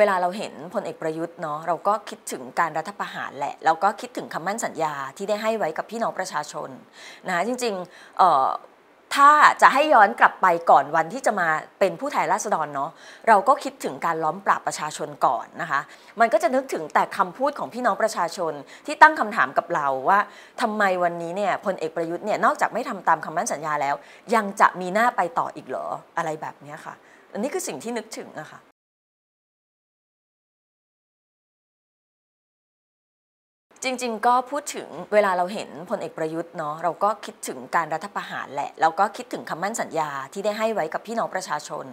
เวลาเราเห็นพลเอกประยุทธ์เนาะเราก็คิดถึงการรัฐประหารแหละแล้วก็คิดถึงคำมั่นสัญญาที่ได้ให้ไว้กับพี่น้องประชาชนนะจริงๆถ้าจะให้ย้อนกลับไปก่อนวันที่จะมาเป็นผู้แทนราษฎรเนาะเราก็คิดถึงการล้อมปราบประชาชนก่อนนะคะมันก็จะนึกถึงแต่คำพูดของพี่น้องประชาชนที่ตั้งคำถามกับเราว่า ทำไมวันนี้เนี่ยพลเอกประยุทธ์เนี่ยนอกจากไม่ทำตามคำมั่นสัญญาแล้ว ยังจะมีหน้าไปต่ออีกเหรออะไรแบบนี้ค่ะ อันนี้คือสิ่งที่นึกถึงอะค่ะจริง ๆ ก็พูดถึงเวลาเราเห็นพลเอกประยุทธ์เนาะเราก็คิดถึงการรัฐประหารแหละแล้วก็คิดถึงคำมั่นสัญญาที่ได้ให้ไว้กับพี่น้องประชาชน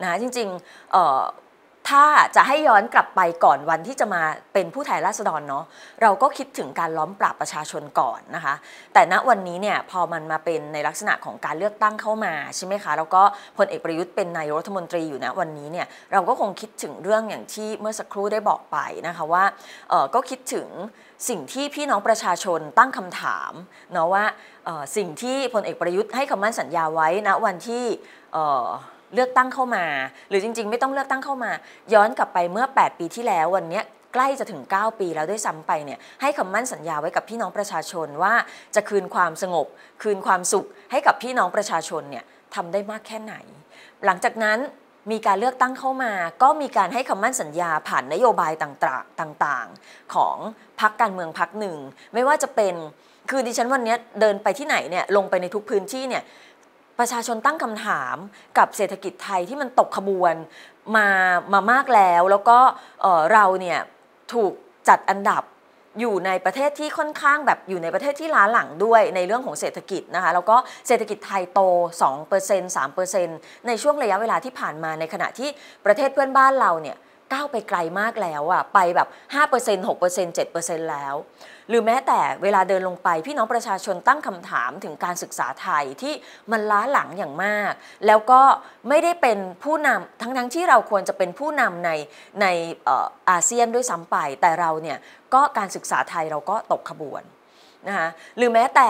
นะคะจริง ๆถ้าจะให้ย้อนกลับไปก่อนวันที่จะมาเป็นผู้แทนราษฎรเนาะเราก็คิดถึงการล้อมปราบประชาชนก่อนนะคะ แต่ณวันนี้เนี่ยพอมันมาเป็นในลักษณะของการเลือกตั้งเข้ามาใช่ไหมคะแล้วก็พลเอกประยุทธ์เป็นนายรัฐมนตรีอยู่ณวันนี้เนี่ยเราก็คงคิดถึงเรื่องอย่างที่เมื่อสักครู่ได้บอกไปนะคะว่าก็คิดถึงสิ่งที่พี่น้องประชาชนตั้งคำถามเนาะว่าสิ่งที่พลเอกประยุทธ์ให้คำมั่นสัญญาไว้ณนะวันที่เลือกตั้งเข้ามา หรือจริง ๆ ไม่ต้องเลือกตั้งเข้ามา ย้อนกลับไปเมื่อ 8 ปีที่แล้ววันนี้ใกล้จะถึง 9 ปีแล้วด้วยซ้ำไปเนี่ยให้คำมั่นสัญญาไว้กับพี่น้องประชาชนว่าจะคืนความสงบ คืนความสุขให้กับพี่น้องประชาชนเนี่ยทำได้มากแค่ไหน หลังจากนั้นมีการเลือกตั้งเข้ามา ก็มีการให้คำมั่นสัญญาผ่านนโยบายต่างๆของพักการเมืองพักหนึ่ง ไม่ว่าจะเป็นคือดิฉันวันนี้เดินไปที่ไหนเนี่ยลงไปในทุกพื้นที่เนี่ยประชาชนตั้งคำถามกับเศรษฐกิจไทยที่มันตกขบวนมามามากแล้ว แล้วก็เราเนี่ยถูกจัดอันดับอยู่ในประเทศที่ค่อนข้างแบบอยู่ในประเทศที่ล้าหลังด้วยในเรื่องของเศรษฐกิจนะคะแล้วก็เศรษฐกิจไทยโต 2% 3%ในช่วงระยะเวลาที่ผ่านมาในขณะที่ประเทศเพื่อนบ้านเราเนี่ยก้าวไปไกลมากแล้วอะไปแบบ 5% 6% 7%แล้ว หรือแม้แต่เวลาเดินลงไปพี่น้องประชาชนตั้งคำถามถึงการศึกษาไทยที่มันล้าหลังอย่างมาก แล้วก็ไม่ได้เป็นผู้นำทั้งทั้งที่เราควรจะเป็นผู้นำในในอาเซียนด้วยซ้ำไป แต่เราเนี่ยก็การศึกษาไทยเราก็ตกขบวนนะคะหรือแม้แต่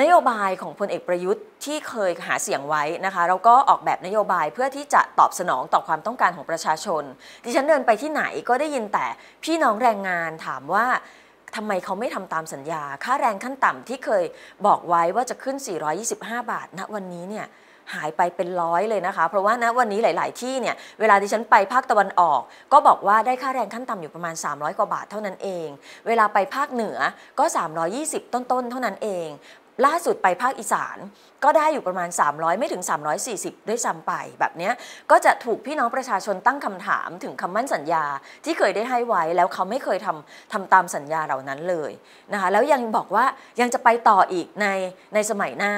นโยบายของพลเอกประยุทธ์ที่เคยหาเสียงไว้นะคะเราก็ออกแบบนโยบายเพื่อที่จะตอบสนองต่อความต้องการของประชาชน ดิฉันเดินไปที่ไหนก็ได้ยินแต่พี่น้องแรงงานถามว่าทำไมเขาไม่ทำตามสัญญา ค่าแรงขั้นต่ำที่เคยบอกไว้ว่าจะขึ้น 425 บาทณนะวันนี้เนี่ยหายไปเป็นร้อยเลยนะคะ เพราะว่านะวันนี้หลาย ๆ ที่เนี่ยเวลาที่ฉันไปภาคตะวันออก ก็บอกว่าได้ค่าแรงขั้นต่ำอยู่ประมาณ 300 กว่าบาทเท่านั้นเอง เวลาไปภาคเหนือก็ 320 ต้น ๆ เท่านั้นเองล่าสุดไปภาคอีสาน ก็ได้อยู่ประมาณ 300 ไม่ถึง 340ด้วยซ้ำไปแบบนี้ก็จะถูกพี่น้องประชาชนตั้งคำถาม ถึงคำมั่นสัญญาที่เคยได้ให้ไว้แล้วเขาไม่เคยทำทำตามสัญญาเหล่านั้นเลยนะคะแล้วยังบอกว่ายังจะไปต่ออีกในในสมัยหน้า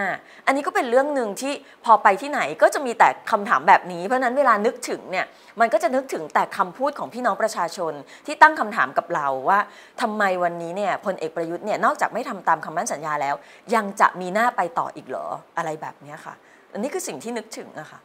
อันนี้ก็เป็นเรื่องหนึ่งที่พอไปที่ไหนก็จะมีแต่คำถามแบบนี้เพราะนั้นเวลานึกถึงเนี่ยมันก็จะนึกถึงแต่คำพูดของพี่น้องประชาชนที่ตั้งคำถามกับเราว่าทำไมวันนี้เนี่ยพลเอกประยุทธ์เนี่ยนอกจากไม่ทำตามคำมั่นสัญญาแล้วยังจะมีหน้าไปต่ออีกเหรอ อะไรแบบนี้ค่ะ อันนี้คือสิ่งที่นึกถึงอะค่ะ